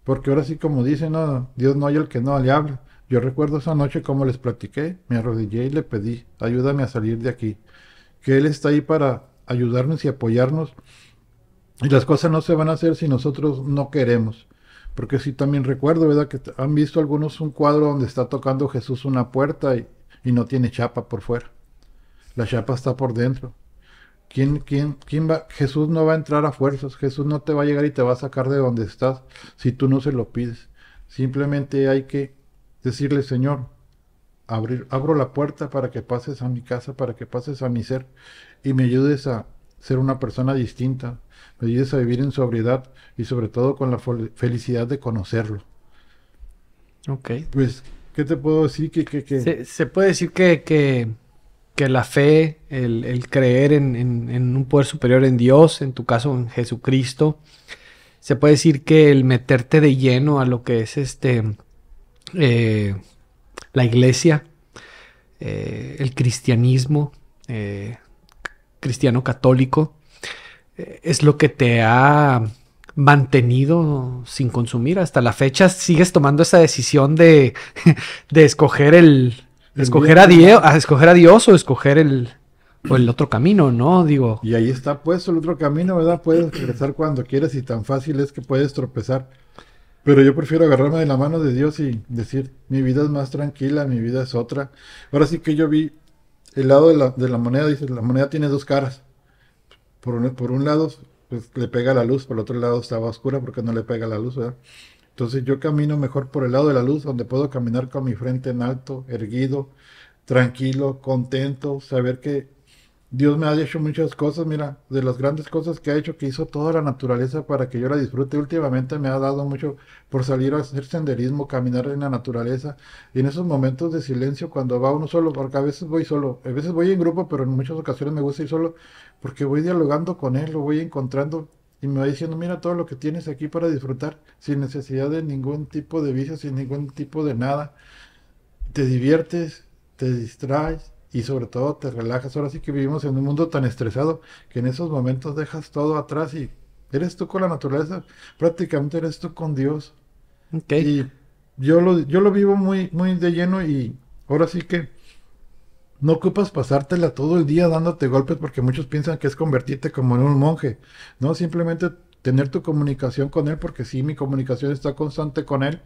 S2: Porque ahora sí, como dicen, no, Dios no hay el que no le habla. Yo recuerdo esa noche como les platiqué, me arrodillé y le pedí, ayúdame a salir de aquí, que Él está ahí para ayudarnos y apoyarnos. Y las cosas no se van a hacer si nosotros no queremos. Porque sí también recuerdo, ¿verdad? Que han visto algunos un cuadro donde está tocando Jesús una puerta y, y no tiene chapa por fuera. La chapa está por dentro. ¿Quién, quién, quién va? Jesús no va a entrar a fuerzas. Jesús no te va a llegar y te va a sacar de donde estás si tú no se lo pides. Simplemente hay que Decirle, Señor, abrir, abro la puerta para que pases a mi casa, para que pases a mi ser y me ayudes a ser una persona distinta, me ayudes a vivir en sobriedad y sobre todo con la felicidad de conocerlo. Ok. Pues, ¿qué te puedo decir? Que,
S1: Se, puede decir que, que, que la fe, el, creer en, en, un poder superior en Dios, en tu caso en Jesucristo, se puede decir que el meterte de lleno a lo que es este eh, la iglesia, eh, el cristianismo, eh, cristiano católico, es lo que te ha mantenido sin consumir hasta la fecha. Sigues tomando esa decisión de, escoger el, escoger a, Dios, a escoger a Dios o escoger el, o el otro camino, ¿no? Digo. Y ahí
S2: está puesto el otro camino, ¿verdad? Puedes regresar cuando quieras y tan fácil es que puedes tropezar pero yo prefiero agarrarme de la mano de Dios y decir, mi vida es más tranquila, mi vida es otra. Ahora sí que yo vi el lado de la, moneda, dice, la moneda tiene dos caras. Por un, por un lado pues, le pega la luz, por el otro lado estaba oscura porque no le pega la luz, ¿verdad? Entonces yo camino mejor por el lado de la luz, donde puedo caminar con mi frente en alto, erguido, tranquilo, contento, saber que Dios me ha hecho muchas cosas, mira, de las grandes cosas que ha hecho, que hizo toda la naturaleza para que yo la disfrute. Últimamente me ha dado mucho por salir a hacer senderismo, caminar en la naturaleza. Y en esos momentos de silencio, cuando va uno solo, porque a veces voy solo, a veces voy en grupo, pero en muchas ocasiones me gusta ir solo, porque voy dialogando con él, lo voy encontrando y me va diciendo, mira todo lo que tienes aquí para disfrutar, sin necesidad de ningún tipo de vicio, sin ningún tipo de nada. Te diviertes, te distraes y sobre todo te relajas. Ahora sí que vivimos en un mundo tan estresado que en esos momentos dejas todo atrás y eres tú con la naturaleza, prácticamente eres tú con Dios. Y yo lo, yo lo vivo muy, muy de lleno y ahora sí que no ocupas pasártela todo el día dándote golpes porque muchos piensan que es convertirte como en un monje. No, simplemente tener tu comunicación con Él porque sí, mi comunicación está constante con Él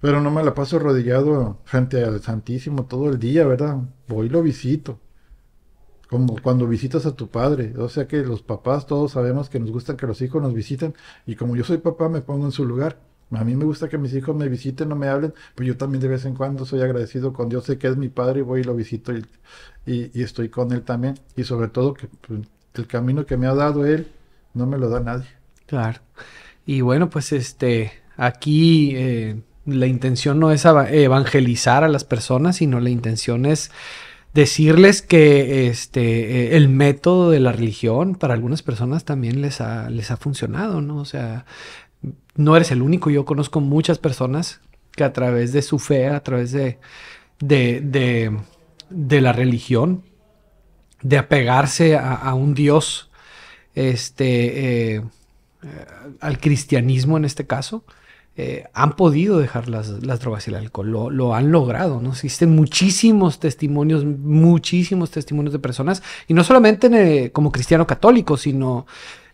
S2: pero no me la paso arrodillado frente al Santísimo todo el día, ¿verdad? Voy y lo visito. Como cuando visitas a tu padre. O sea que los papás todos sabemos que nos gusta que los hijos nos visiten. Y como yo soy papá, me pongo en su lugar. A mí me gusta que mis hijos me visiten, no me hablen, pues yo también de vez en cuando soy agradecido con Dios, sé que es mi padre y voy y lo visito y, estoy con él también. Y sobre todo que pues, el camino que me ha dado él no me lo da nadie.
S1: Claro. Y bueno, pues este, aquí eh, la intención no es evangelizar a las personas, sino la intención es decirles que este, eh, el método de la religión para algunas personas también les ha, les ha funcionado, ¿no? O sea, no eres el único, yo conozco muchas personas que a través de su fe, a través de, de, de, la religión, de apegarse a, un Dios, este, eh, eh, al cristianismo en este caso, eh, han podido dejar las, drogas y el alcohol, lo, han logrado, ¿no? Existen muchísimos testimonios, muchísimos testimonios de personas, y no solamente eh, como cristiano católico, sino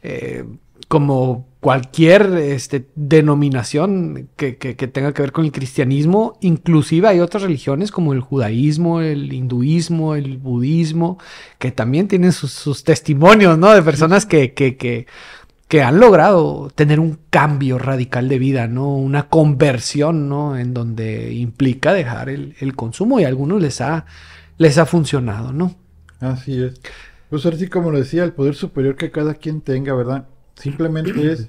S1: eh, como cualquier este, denominación que, tenga que ver con el cristianismo, inclusive hay otras religiones como el judaísmo, el hinduismo, el budismo, que también tienen sus, testimonios, ¿no? De personas que, que que han logrado tener un cambio radical de vida, ¿no? Una conversión, ¿no? En donde implica dejar el, consumo y a algunos les ha, les ha funcionado, ¿no? Así es.
S2: Pues así como lo decía, el poder superior que cada quien tenga, ¿verdad? Simplemente es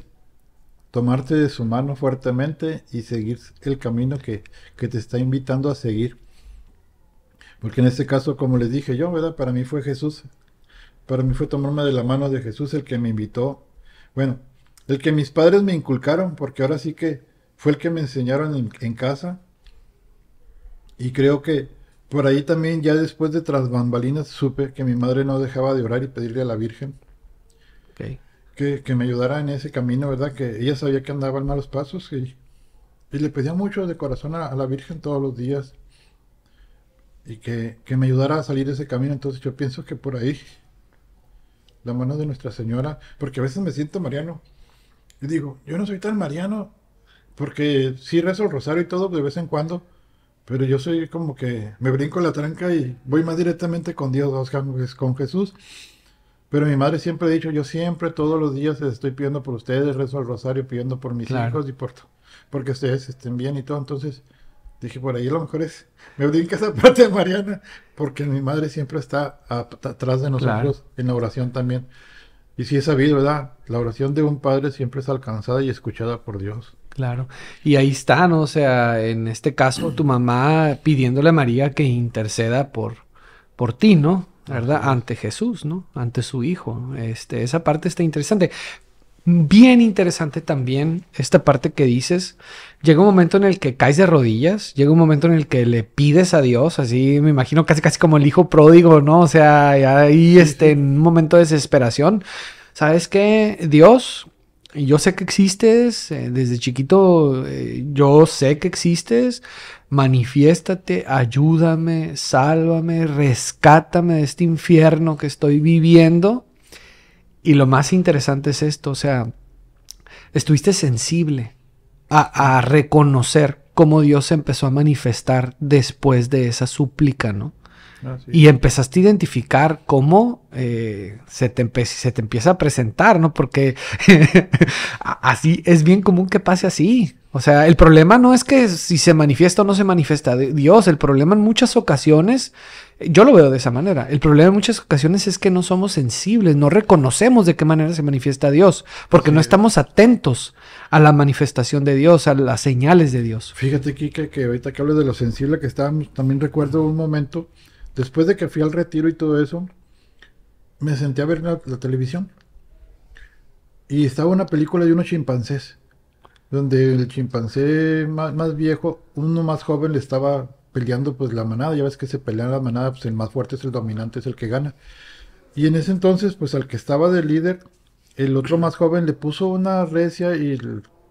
S2: tomarte de su mano fuertemente y seguir el camino que, te está invitando a seguir. Porque en este caso, como les dije yo, ¿verdad? Para mí fue Jesús. Para mí fue tomarme de la mano de Jesús el que me invitó bueno, el que mis padres me inculcaron, porque ahora sí que fue el que me enseñaron en, casa. Y creo que por ahí también, ya después de tras bambalinas, supe que mi madre no dejaba de orar y pedirle a la Virgen que, me ayudara en ese camino, ¿verdad? Que ella sabía que andaba en malos pasos y, le pedía mucho de corazón a, la Virgen todos los días y que, que me ayudara a salir de ese camino. Entonces yo pienso que por ahí la mano de Nuestra Señora, porque a veces me siento mariano. Y digo, yo no soy tan mariano, porque sí rezo el rosario y todo de vez en cuando, pero yo soy como que me brinco la tranca y voy más directamente con Dios, pues, con Jesús. Pero mi madre siempre ha dicho, yo siempre, todos los días estoy pidiendo por ustedes, rezo el rosario, pidiendo por mis hijos y por porque ustedes estén bien y todo. Entonces, Dije, por ahí a lo mejor es. Me brinca esa parte de Mariana, porque mi madre siempre está atrás de nosotros en la oración también. Y sí es sabido, ¿verdad? La oración de un padre siempre es alcanzada y escuchada por Dios.
S1: Claro. Y ahí está, ¿no? O sea, en este caso, tu mamá pidiéndole a María que interceda por, por ti, ¿no? ¿Verdad? Ante Jesús, ¿no? Ante su Hijo. Este, esa parte está interesante bien interesante también esta parte que dices. Llega un momento en el que caes de rodillas, llega un momento en el que le pides a Dios, así me imagino casi casi como el hijo pródigo, ¿no? O sea, ahí este, en un momento de desesperación. ¿Sabes qué? Dios, yo sé que existes, eh, desde chiquito eh, yo sé que existes, manifiéstate, ayúdame, sálvame, rescátame de este infierno que estoy viviendo. Y lo más interesante es esto, o sea, estuviste sensible a, reconocer cómo Dios empezó a manifestar después de esa súplica, ¿no? Ah, y empezaste a identificar cómo eh, se, te se te empieza a presentar, ¿no? Porque así es bien común que pase así. O sea, el problema no es que si se manifiesta o no se manifiesta Dios, el problema en muchas ocasiones, yo lo veo de esa manera, el problema en muchas ocasiones es que no somos sensibles, no reconocemos de qué manera se manifiesta Dios, porque no estamos atentos a la manifestación de Dios, a las señales de Dios.
S2: Fíjate, Kika que ahorita que hablo de lo sensible que estábamos, también recuerdo un momento Después de que fui al retiro y todo eso, me senté a ver la, televisión. Y estaba una película de unos chimpancés, donde el chimpancé más, viejo, uno más joven le estaba peleando pues la manada, ya ves que se pelean la manada, pues el más fuerte es el dominante, es el que gana. Y en ese entonces, pues al que estaba de líder, el otro más joven le puso una recia y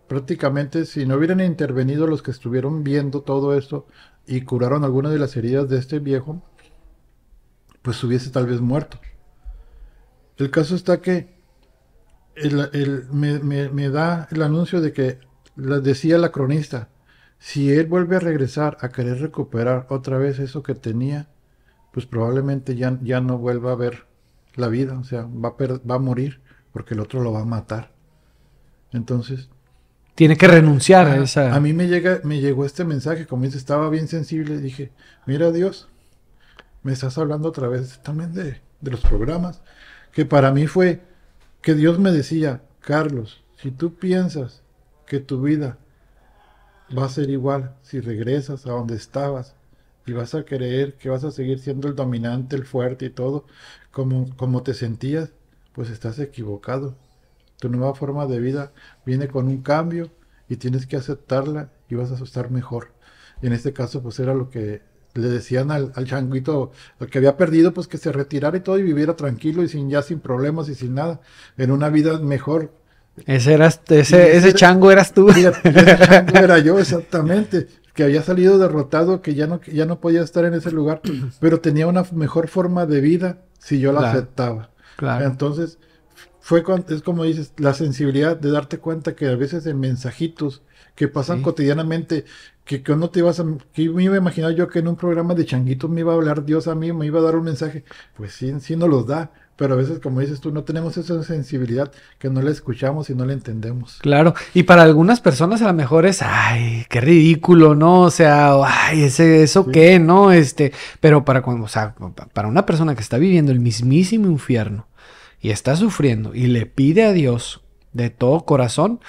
S2: prácticamente si no hubieran intervenido los que estuvieron viendo todo esto y curaron algunas de las heridas de este viejo, pues hubiese tal vez muerto. El caso está que me, da el anuncio de que decía la cronista, si él vuelve a regresar a querer recuperar otra vez eso que tenía, pues probablemente ya, ya no vuelva a ver la vida, o sea, va a, va a morir porque el otro lo va a matar. Entonces...
S1: Tiene que renunciar a, A mí
S2: me, llega, me llegó este mensaje, como dice, estaba bien sensible, dije, mira Dios, me estás hablando otra vez también de, los programas, que para mí fue que Dios me decía, Carlos, si tú piensas que tu vida va a ser igual si regresas a donde estabas y vas a creer que vas a seguir siendo el dominante, el fuerte y todo, como, como te sentías, pues estás equivocado. Tu nueva forma de vida viene con un cambio y tienes que aceptarla y vas a estar mejor. Y en este caso, pues era lo que le decían al, al changuito que había perdido, pues que se retirara y todo y viviera tranquilo y sin ya sin problemas y sin nada, en una vida mejor.
S1: Ese era ese, ese,
S2: chango eras tú. era yo, exactamente. Que había salido derrotado, que ya no, ya no podía estar en ese lugar, pero tenía una mejor forma de vida si yo la aceptaba. Entonces, fue cuando es como dices, la sensibilidad de darte cuenta que a veces en mensajitos que pasan cotidianamente, que, no te ibas a, que me iba a imaginar yo que en un programa de changuitos me iba a hablar Dios a mí, me iba a dar un mensaje, pues sí, sí no los da, pero a veces, como dices tú, no tenemos esa sensibilidad que no la escuchamos y no la entendemos.
S1: Claro, y para algunas personas a lo mejor es, ay, qué ridículo, ¿no? O sea, ay, ese, eso qué, ¿no? Este, pero para cuando, o sea, para una persona que está viviendo el mismísimo infierno y está sufriendo y le pide a Dios de todo corazón,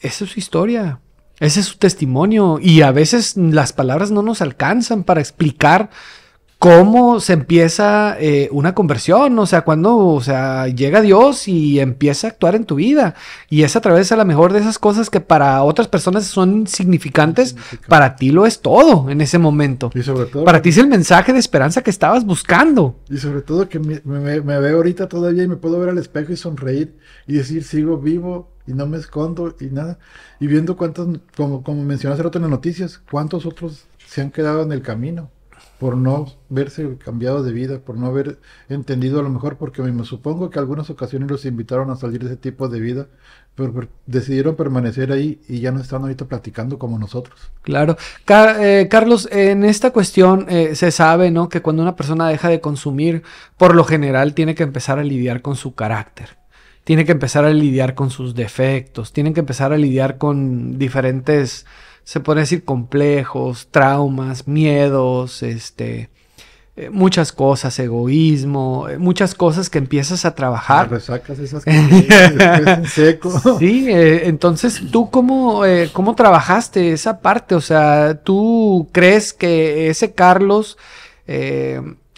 S1: esa es su historia, ese es su testimonio. Y a veces las palabras no nos alcanzan para explicar cómo se empieza eh, una conversión, o sea, cuando o sea, llega Dios y empieza a actuar en tu vida. Y es a través a la mejor de esas cosas que para otras personas son insignificantes, para ti lo es todo en ese momento. Y sobre todo, para ti es el mensaje de esperanza que estabas buscando.
S2: Y sobre todo que me, me veo ahorita todavía y me puedo ver al espejo y sonreír y decir, sigo vivo, y no me escondo y nada. Y viendo cuántos, como, como mencionaste en las noticias, cuántos otros se han quedado en el camino por no verse cambiado de vida, por no haber entendido a lo mejor, porque me supongo que algunas ocasiones los invitaron a
S1: salir de ese tipo de vida, pero, decidieron permanecer ahí y ya no están ahorita platicando como nosotros. Claro. Eh, Carlos, en esta cuestión eh, se sabe, ¿no? Que cuando una persona deja de consumir, por lo general tiene que empezar a lidiar con su carácter tiene que empezar a lidiar con sus defectos, tiene que empezar a lidiar con diferentes, se puede decir, complejos, traumas, miedos, este, eh, muchas cosas, egoísmo, eh, muchas cosas que empiezas a trabajar. Resacas esas en seco. Sí, eh, entonces tú cómo, cómo trabajaste esa parte, o sea, tú crees que ese Carlos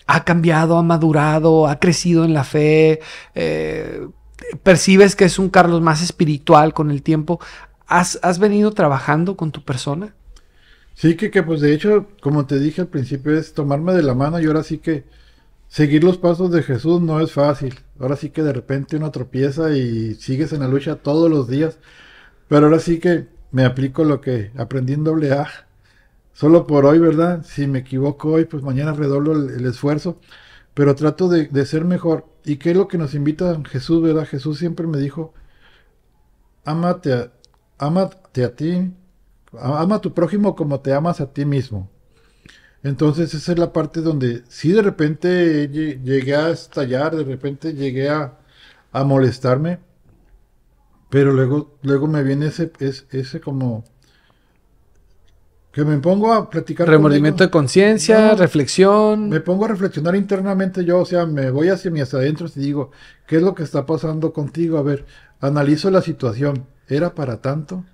S1: ha cambiado, ha madurado, ha crecido en la fe, percibes que es un Carlos más espiritual con el tiempo. ¿Has, has venido trabajando con tu persona?
S2: Sí, que, que, pues de hecho, como te dije al principio, es tomarme de la mano y ahora sí que seguir los pasos de Jesús no es fácil. Ahora sí que de repente uno tropieza y sigues en la lucha todos los días. Pero ahora sí que me aplico lo que aprendí en doble A. Solo por hoy, ¿verdad? Si me equivoco hoy, pues mañana redoblo el esfuerzo pero trato de, ser mejor. ¿Y qué es lo que nos invita Jesús, verdad? Jesús siempre me dijo, Amate a, a ti, ama a tu prójimo como te amas a ti mismo. Entonces esa es la parte donde sí de repente llegué a estallar, de repente llegué a, molestarme, pero luego, luego me viene ese, es ese como que me pongo a platicar. Remordimiento de conciencia,
S1: reflexión.
S2: Me pongo a reflexionar internamente yo, o sea, me voy hacia mi adentro y digo, ¿qué es lo que está pasando contigo? A ver, analizo la situación. ¿Era para tanto?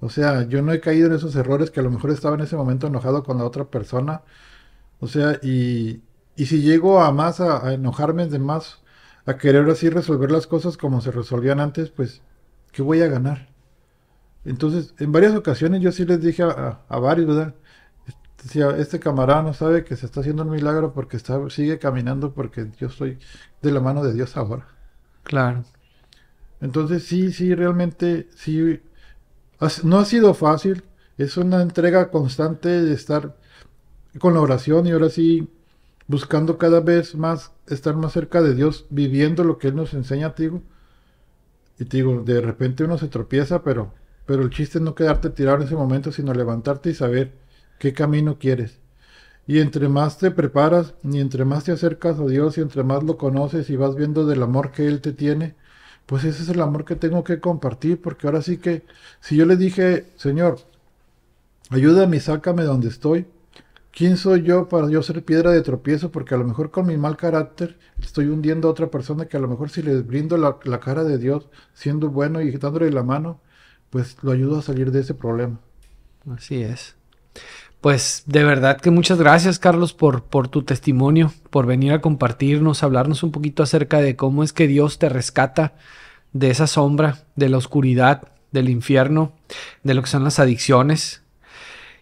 S2: O sea, yo no he caído en esos errores que a lo mejor estaba en ese momento enojado con la otra persona. O sea, y, si llego a más, a enojarme de más, a querer así resolver las cosas como se resolvían antes, pues, ¿qué voy a ganar? Entonces, en varias ocasiones yo sí les dije a, varios, ¿verdad? este camarada no sabe que se está haciendo un milagro porque está, sigue caminando porque yo soy de la mano de Dios ahora. Claro. Entonces, sí, sí, realmente, sí, no ha sido fácil. Es una entrega constante de estar con la oración y ahora sí buscando cada vez más estar más cerca de Dios, viviendo lo que Él nos enseña, te digo. Y te digo, de repente uno se tropieza, pero pero el chiste es no quedarte tirado en ese momento, sino levantarte y saber qué camino quieres. Y entre más te preparas, ni entre más te acercas a Dios, y entre más lo conoces y vas viendo del amor que Él te tiene, pues ese es el amor que tengo que compartir, porque ahora sí que, si yo le dije, Señor, ayúdame y sácame donde estoy, ¿quién soy yo para yo ser piedra de tropiezo? Porque a lo mejor con mi mal carácter estoy hundiendo a otra persona que a lo mejor si les brindo la, la cara de Dios, siendo bueno y dándole la mano, pues lo ayudo a salir de ese problema.
S1: Así es. Pues de verdad que muchas gracias Carlos por, por tu testimonio, por venir a compartirnos, hablarnos un poquito acerca de cómo es que Dios te rescata de esa sombra, de la oscuridad, del infierno, de lo que son las adicciones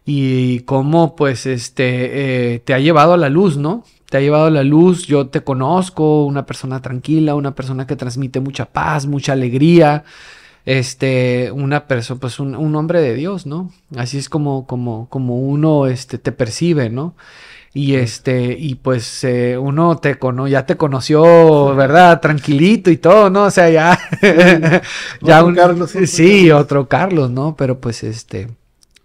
S1: y cómo pues este eh, te ha llevado a la luz, ¿no? Te ha llevado a la luz, yo te conozco, una persona tranquila, una persona que transmite mucha paz, mucha alegría, este, una persona, pues un, hombre de Dios, ¿no? Así es como, como, como uno, este, te percibe, ¿no? Y este, y pues eh, uno te cono ya te conoció, ¿verdad? Tranquilito y todo, ¿no? O sea, ya. ya un Carlos. sí, otro Carlos, ¿no? Pero pues este,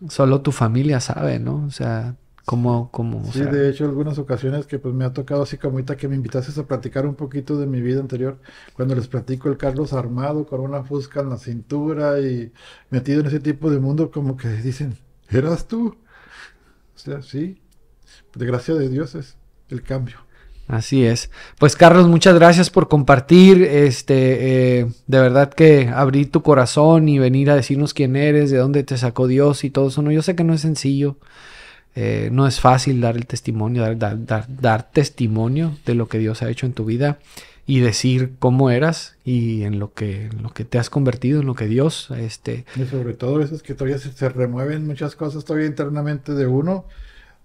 S1: solo tu familia sabe, ¿no? O sea, como como Sí, de
S2: hecho, algunas ocasiones que pues me ha tocado así como ahorita que me invitases a platicar un poquito de mi vida anterior, cuando les platico el Carlos armado con una fusca en la cintura y metido en ese tipo de mundo, como que dicen, ¿eras tú? O sea, sí, de gracia de Dios es el cambio.
S1: Así es. Pues Carlos, muchas gracias por compartir. Este, eh, de verdad que abrir tu corazón y venir a decirnos quién eres, de dónde te sacó Dios y todo eso. No, yo sé que no es sencillo. Eh, no es fácil dar el testimonio, dar, dar, testimonio de lo que Dios ha hecho en tu vida y decir cómo eras y en lo que, lo que te has convertido, en lo que Dios... Este...
S2: sobre todo eso es que todavía se, remueven muchas cosas todavía internamente de uno.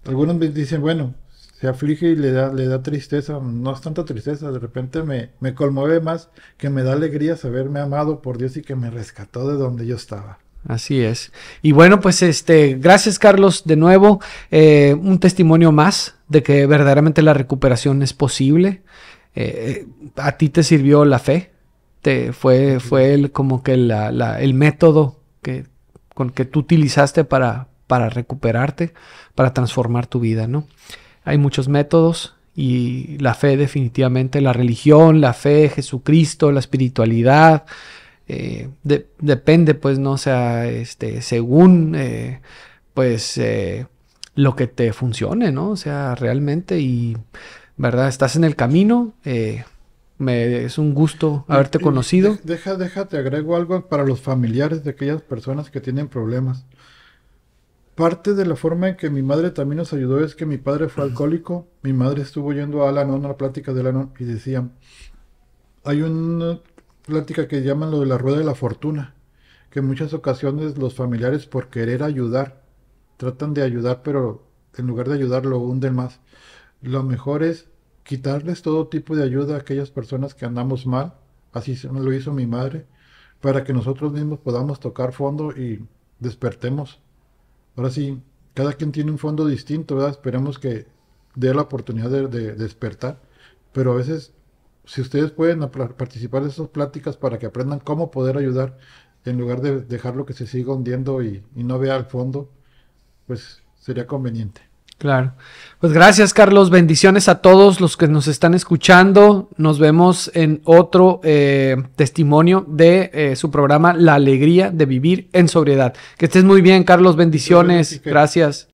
S2: Algunos me dicen, bueno, se aflige y le da, le da tristeza, no es tanta tristeza, de repente me, me conmueve más que me da alegría saberme amado por Dios y que me rescató de donde yo estaba.
S1: Así es. Y bueno, pues este, gracias Carlos de nuevo. Eh, un testimonio más de que verdaderamente la recuperación es posible. Eh, eh, a ti te sirvió la fe. Te, fue, fue el, como que la, el método que, con que tú utilizaste para, para recuperarte, para transformar tu vida, ¿no? Hay muchos métodos y la fe definitivamente, la religión, la fe, Jesucristo, la espiritualidad, eh, depende, pues, no sea, este, según, eh, pues, eh, lo que te funcione, ¿no? O sea, realmente y, ¿verdad? Estás en el camino. me, es un gusto haberte conocido.
S2: Deja, deja, te agrego algo para los familiares de aquellas personas que tienen problemas. Parte de la forma en que mi madre también nos ayudó es que mi padre fue alcohólico. Mi madre estuvo yendo a la a la plática de la y decían, hay un plática que llaman lo de la rueda de la fortuna, que en muchas ocasiones los familiares por querer ayudar, tratan de ayudar, pero en lugar de ayudar lo hunden más. Lo mejor es quitarles todo tipo de ayuda a aquellas personas que andamos mal, así lo hizo mi madre, para que nosotros mismos podamos tocar fondo y despertemos. Ahora sí, cada quien tiene un fondo distinto, ¿verdad? Esperemos que dé la oportunidad de despertar, pero a veces si ustedes pueden participar de esas pláticas para que aprendan cómo poder ayudar, en lugar de dejarlo que se siga hundiendo y, no vea al fondo, pues sería conveniente.
S1: Claro. Pues gracias, Carlos. Bendiciones a todos los que nos están escuchando. Nos vemos en otro eh, testimonio de eh, su programa La Alegría de Vivir en Sobriedad. Que estés muy bien, Carlos. Bendiciones. Gracias.